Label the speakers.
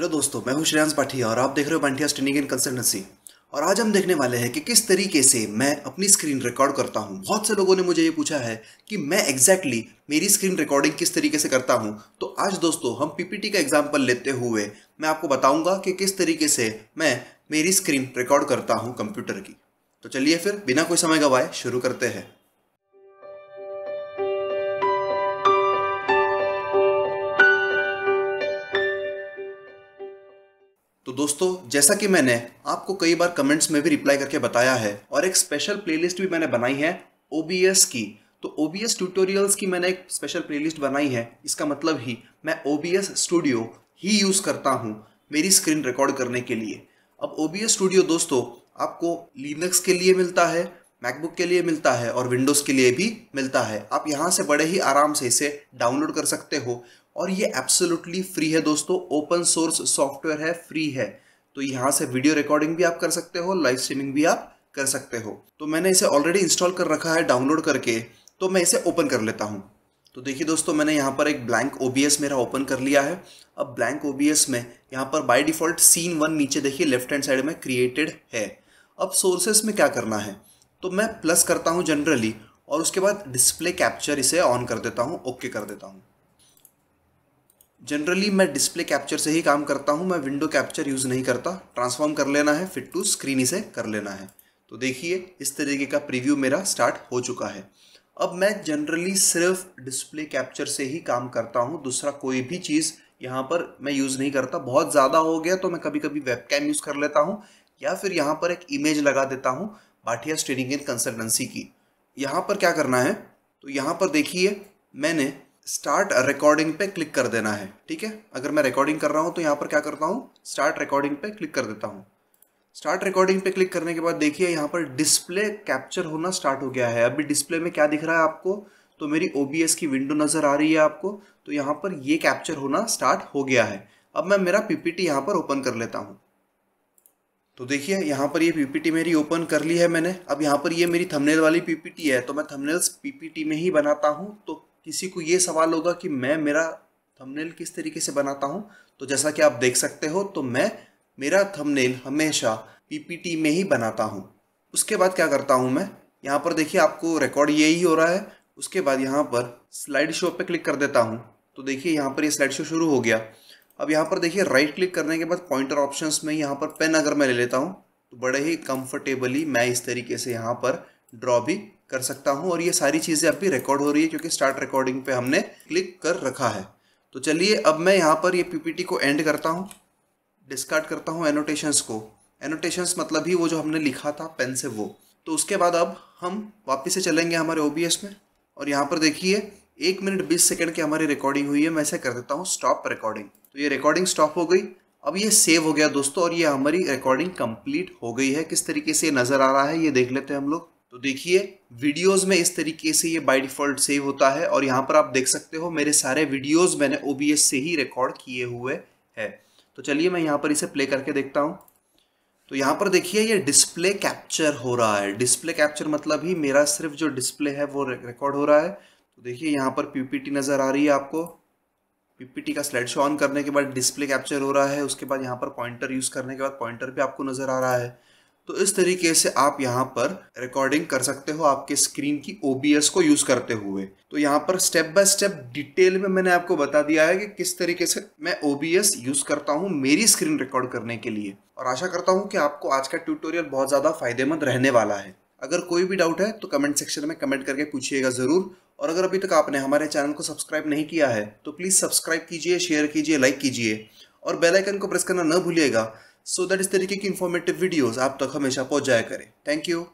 Speaker 1: hello दोस्तों मैं हूं श्रेयांश पाठिया और आप देख रहे हो बांटिया स्टिनिंग एंड कंसल्टेंसी और आज हम देखने वाले हैं कि किस तरीके से मैं अपनी स्क्रीन रिकॉर्ड करता हूं बहुत से लोगों ने मुझे ये पूछा है कि मैं एग्जैक्टली exactly मेरी स्क्रीन रिकॉर्डिंग किस तरीके से करता हूं तो आज दोस्तों हम पीपीटी का एग्जाम्पल लेते हुए मैं आपको बताऊंगा कि किस तरीके से मैं मेरी स्क्रीन रिकॉर्ड करता हूँ कंप्यूटर की तो चलिए फिर बिना कोई समय गवाए शुरू करते हैं दोस्तों जैसा कि मैंने आपको कई बार कमेंट्स में भी रिप्लाई करके बताया है और एक स्पेशल प्लेलिस्ट भी मैंने बनाई है ओ की तो ओ ट्यूटोरियल्स की मैंने एक स्पेशल प्लेलिस्ट बनाई है इसका मतलब ही मैं ओ स्टूडियो ही यूज़ करता हूँ मेरी स्क्रीन रिकॉर्ड करने के लिए अब ओ स्टूडियो दोस्तों आपको लिनक्स के लिए मिलता है मैकबुक के लिए मिलता है और विंडोज़ के लिए भी मिलता है आप यहाँ से बड़े ही आराम से इसे डाउनलोड कर सकते हो और ये एब्सोल्युटली फ्री है दोस्तों ओपन सोर्स सॉफ्टवेयर है फ्री है तो यहाँ से वीडियो रिकॉर्डिंग भी आप कर सकते हो लाइव स्ट्रीमिंग भी आप कर सकते हो तो मैंने इसे ऑलरेडी इंस्टॉल कर रखा है डाउनलोड करके तो मैं इसे ओपन कर लेता हूँ तो देखिए दोस्तों मैंने यहाँ पर एक ब्लैंक ओ मेरा ओपन कर लिया है अब ब्लैंक ओ में यहाँ पर बाई डिफ़ॉल्ट सीन वन नीचे देखिए लेफ्ट हैंड साइड में क्रिएटेड है अब सोर्सेस में क्या करना है तो मैं प्लस करता हूँ जनरली और उसके बाद डिस्प्ले कैप्चर इसे ऑन कर देता हूँ ओके कर देता हूँ जनरली मैं डिस्प्ले कैप्चर से ही काम करता हूँ मैं विंडो कैप्चर यूज़ नहीं करता ट्रांसफॉर्म कर लेना है फिट टू स्क्रीन इसे कर लेना है तो देखिए इस तरीके का प्रीव्यू मेरा स्टार्ट हो चुका है अब मैं जनरली सिर्फ डिस्प्ले कैप्चर से ही काम करता हूँ दूसरा कोई भी चीज़ यहाँ पर मैं यूज़ नहीं करता बहुत ज़्यादा हो गया तो मैं कभी कभी वेबकैम यूज़ कर लेता हूँ या फिर यहाँ पर एक इमेज लगा देता हूँ भाटिया स्टेडिंग एंड कंसल्टेंसी की यहाँ पर क्या करना है तो यहाँ पर देखिए मैंने स्टार्ट रिकॉर्डिंग पे क्लिक कर देना है ठीक है अगर मैं रिकॉर्डिंग कर रहा हूँ तो यहाँ पर क्या करता हूँ स्टार्ट रिकॉर्डिंग पे क्लिक कर देता हूँ स्टार्ट रिकॉर्डिंग पे क्लिक करने के बाद देखिए यहाँ पर डिस्प्ले कैप्चर होना स्टार्ट हो गया है अभी डिस्प्ले में क्या दिख रहा है आपको तो मेरी ओ की विंडो नज़र आ रही है आपको तो यहाँ पर ये कैप्चर होना स्टार्ट हो गया है अब मैं मेरा पीपीटी यहाँ पर ओपन कर लेता हूँ तो देखिए यहाँ पर ये पीपीटी मेरी ओपन कर ली है मैंने अब यहाँ पर ये मेरी थंबनेल वाली पीपीटी है तो मैं थंबनेल्स पीपीटी में ही बनाता हूँ तो किसी को ये सवाल होगा कि मैं मेरा थंबनेल किस तरीके से बनाता हूँ तो जैसा कि आप देख सकते हो तो मैं मेरा थंबनेल हमेशा पीपीटी में ही बनाता हूँ उसके बाद क्या करता हूँ मैं यहाँ पर देखिए आपको रिकॉर्ड ये ही हो रहा है उसके बाद यहाँ पर स्लाइड शो पर क्लिक कर देता हूँ तो देखिए यहाँ पर ये स्लाइड शो शुरू हो गया अब यहाँ पर देखिए राइट क्लिक करने के बाद पॉइंटर ऑप्शंस में यहाँ पर पेन अगर मैं ले लेता हूँ तो बड़े ही कंफर्टेबली मैं इस तरीके से यहाँ पर ड्रॉ भी कर सकता हूँ और ये सारी चीज़ें अब भी रिकॉर्ड हो रही है क्योंकि स्टार्ट रिकॉर्डिंग पे हमने क्लिक कर रखा है तो चलिए अब मैं यहाँ पर ये पीपीटी को एंड करता हूँ डिस्कार्ड करता हूँ एनोटेशंस को एनोटेशंस मतलब ही वो जो हमने लिखा था पेन से वो तो उसके बाद अब हम वापस से चलेंगे हमारे ओ में और यहाँ पर देखिए एक मिनट बीस सेकेंड की हमारी रिकॉर्डिंग हुई है मैं ऐसे कर देता हूँ स्टॉप रिकॉर्डिंग तो ये रिकॉर्डिंग स्टॉप हो गई अब ये सेव हो गया दोस्तों और ये हमारी रिकॉर्डिंग कंप्लीट हो गई है किस तरीके से नज़र आ रहा है ये देख लेते हैं हम लोग तो देखिए वीडियोस में इस तरीके से ये बाय डिफ़ॉल्ट सेव होता है और यहाँ पर आप देख सकते हो मेरे सारे वीडियोस मैंने ओ से ही रिकॉर्ड किए हुए है तो चलिए मैं यहाँ पर इसे प्ले करके देखता हूँ तो यहाँ पर देखिए ये डिस्प्ले कैप्चर हो रहा है डिस्प्ले कैप्चर मतलब ही मेरा सिर्फ जो डिस्प्ले है वो रिकॉर्ड हो रहा है तो देखिए यहाँ पर पीपीटी नज़र आ रही है आपको पीपीटी का स्लाइड शो ऑन करने के बाद डिस्प्ले कैप्चर हो रहा है उसके बाद यहाँ पर पॉइंटर यूज़ करने के बाद पॉइंटर भी आपको नज़र आ रहा है तो इस तरीके से आप यहाँ पर रिकॉर्डिंग कर सकते हो आपके स्क्रीन की ओबीएस को यूज़ करते हुए तो यहाँ पर स्टेप बाय स्टेप डिटेल में मैंने आपको बता दिया है कि किस तरीके से मैं ओबीएस यूज़ करता हूँ मेरी स्क्रीन रिकॉर्ड करने के लिए और आशा करता हूँ कि आपको आज का ट्यूटोरियल बहुत ज़्यादा फायदेमंद रहने वाला है अगर कोई भी डाउट है तो कमेंट सेक्शन में कमेंट करके पूछिएगा ज़रूर और अगर अभी तक आपने हमारे चैनल को सब्सक्राइब नहीं किया है तो प्लीज़ सब्सक्राइब कीजिए शेयर कीजिए लाइक कीजिए और बेल आइकन को प्रेस करना न भूलिएगा सो दैट इस तरीके की इन्फॉर्मेटिव वीडियोस आप तक हमेशा पहुंच जाया करें थैंक यू